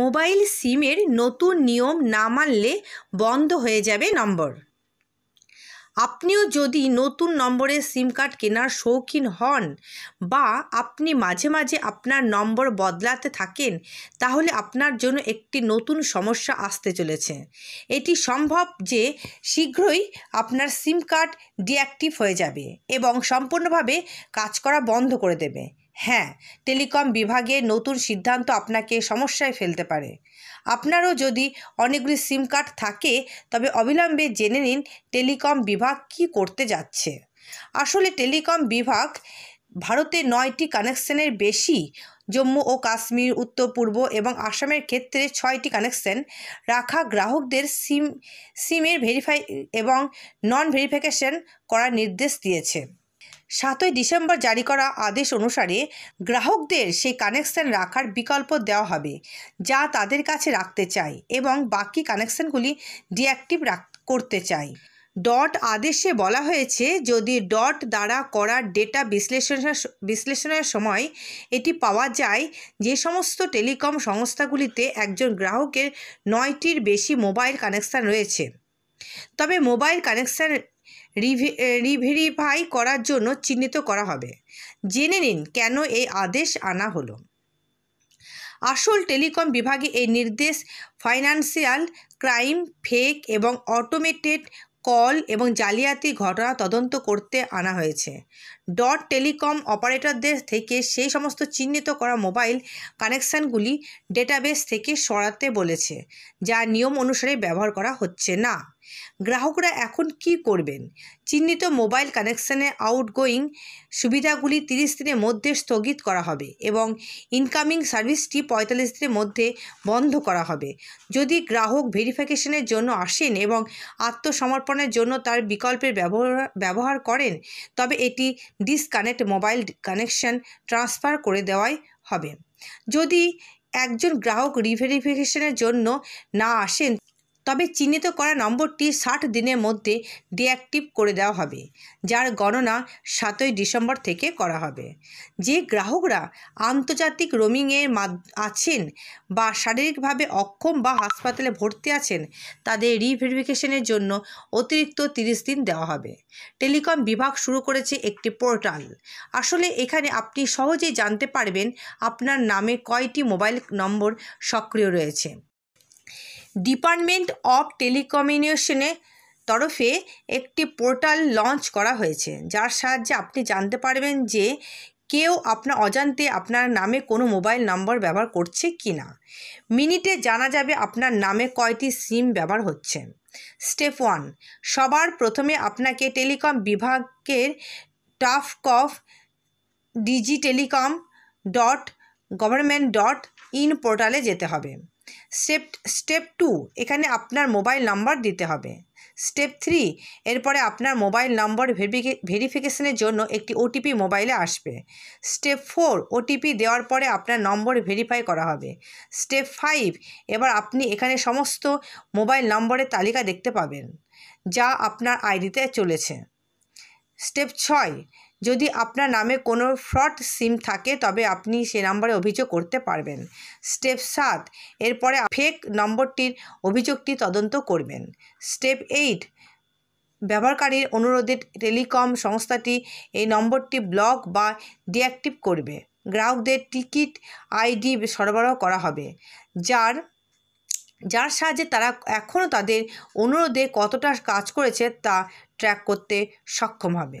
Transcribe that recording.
mobile সিমের নতুন নিয়ম না মানলে বন্ধ হয়ে যাবে নম্বর আপনিও যদি নতুন নম্বরের সিম কার্ড কেনার শৌখিন হন বা আপনি মাঝে মাঝে আপনার নম্বর বদলাতে থাকেন তাহলে আপনার জন্য একটি নতুন সমস্যা আসতে চলেছে এটি সম্ভব যে শীঘ্রই আপনার সিম কার্ড ডিঅ্যাক্টিভ হয়ে যাবে এবং সম্পূর্ণভাবে কাজ করা বন্ধ করে দেবে হ্যাঁ টেলিকম বিভাগে নতুন সিদ্ধান্ত আপনাকে সমস্যায় ফেলতে পারে আপনারও যদি অনেকগুলি সিম কার্ড থাকে তবে অবিলম্বে জেনে নিন টেলিকম বিভাগ কি করতে যাচ্ছে আসলে টেলিকম বিভাগ ভারতে নয়টি কানেকশনের বেশি জম্মু ও কাশ্মীর উত্তর পূর্ব এবং আসামের ক্ষেত্রে ছয়টি কানেকশন রাখা গ্রাহকদের সিম সিমের ভেরিফাই এবং নন ভেরিফিকেশন করার নির্দেশ দিয়েছে সাতই ডিসেম্বর জারি করা আদেশ অনুসারে গ্রাহকদের সেই কানেকশন রাখার বিকল্প দেওয়া হবে যা তাদের কাছে রাখতে চায় এবং বাকি কানেকশনগুলি ডিঅ্যাক্টিভ করতে চায় ডট আদেশে বলা হয়েছে যদি ডট দ্বারা করা ডেটা বিশ্লেষণের বিশ্লেষণের সময় এটি পাওয়া যায় যে সমস্ত টেলিকম সংস্থাগুলিতে একজন গ্রাহকের নয়টির বেশি মোবাইল কানেকশান রয়েছে তবে মোবাইল কানেকশান রিভি রিভেরিফাই করার জন্য চিহ্নিত করা হবে জেনে নিন কেন এই আদেশ আনা হলো আসল টেলিকম বিভাগে এই নির্দেশ ফাইন্যান্সিয়াল ক্রাইম ফেক এবং অটোমেটেড কল এবং জালিয়াতি ঘটনা তদন্ত করতে আনা হয়েছে ডট টেলিকম অপারেটরদের থেকে সেই সমস্ত চিহ্নিত করা মোবাইল কানেকশানগুলি ডেটাবেস থেকে সরাতে বলেছে যা নিয়ম অনুসারে ব্যবহার করা হচ্ছে না গ্রাহকরা এখন কি করবেন চিহ্নিত মোবাইল কানেকশানে আউটগোয়িং সুবিধাগুলি তিরিশ দিনের মধ্যে স্থগিত করা হবে এবং ইনকামিং সার্ভিসটি পঁয়তাল্লিশ দিনের মধ্যে বন্ধ করা হবে যদি গ্রাহক ভেরিফিকেশনের জন্য আসেন এবং আত্মসমর্পণের জন্য তার বিকল্পের ব্যবহার ব্যবহার করেন তবে এটি ডিসকানেক্ট মোবাইল কানেকশন ট্রান্সফার করে দেওয়াই হবে যদি একজন গ্রাহক রিভেরিফিকেশনের জন্য না আসেন তবে চিহ্নিত করা নম্বরটি ষাট দিনের মধ্যে ডিঅ্যাক্টিভ করে দেওয়া হবে যার গণনা সাতই ডিসেম্বর থেকে করা হবে যে গ্রাহকরা আন্তর্জাতিক রোমিংয়ের আছেন বা শারীরিকভাবে অক্ষম বা হাসপাতালে ভর্তি আছেন তাদের রিভেরিফিকেশনের জন্য অতিরিক্ত তিরিশ দিন দেওয়া হবে টেলিকম বিভাগ শুরু করেছে একটি পোর্টাল আসলে এখানে আপনি সহজেই জানতে পারবেন আপনার নামে কয়টি মোবাইল নম্বর সক্রিয় রয়েছে ডিপার্টমেন্ট অফ টেলিকমিউনিকেশনের তরফে একটি পোর্টাল লঞ্চ করা হয়েছে যার সাহায্যে আপনি জানতে পারবেন যে কেউ আপনার অজান্তে আপনার নামে কোনো মোবাইল নম্বর ব্যবহার করছে কি না মিনিটে জানা যাবে আপনার নামে কয়টি সিম ব্যবহার হচ্ছে স্টেপ ওয়ান সবার প্রথমে আপনাকে টেলিকম বিভাগের টাফ কফ DG telecom dot government dot in পোর্টালে যেতে হবে স্টেপ স্টেপ টু এখানে আপনার মোবাইল নাম্বার দিতে হবে স্টেপ থ্রি এরপরে আপনার মোবাইল নম্বর ভেরিফিকেশনের জন্য একটি ওটিপি মোবাইলে আসবে স্টেপ ফোর ওটিপি দেওয়ার পরে আপনার নম্বর ভেরিফাই করা হবে স্টেপ ফাইভ এবার আপনি এখানে সমস্ত মোবাইল নম্বরের তালিকা দেখতে পাবেন যা আপনার আইডিতে চলেছে স্টেপ ছয় যদি আপনার নামে কোনো ফ্রড সিম থাকে তবে আপনি সে নাম্বারে অভিযোগ করতে পারবেন স্টেপ সাত এরপরে ফেক নম্বরটির অভিযোগটি তদন্ত করবেন স্টেপ এইট ব্যবহারকারীর অনুরোধে টেলিকম সংস্থাটি এই নম্বরটি ব্লক বা ডিঅ্যাক্টিভ করবে গ্রাহকদের টিকিট আইডি সরবরাহ করা হবে যার যার সাহায্যে তারা এখনও তাদের অনুরোধে কতটা কাজ করেছে তা ট্র্যাক করতে সক্ষম হবে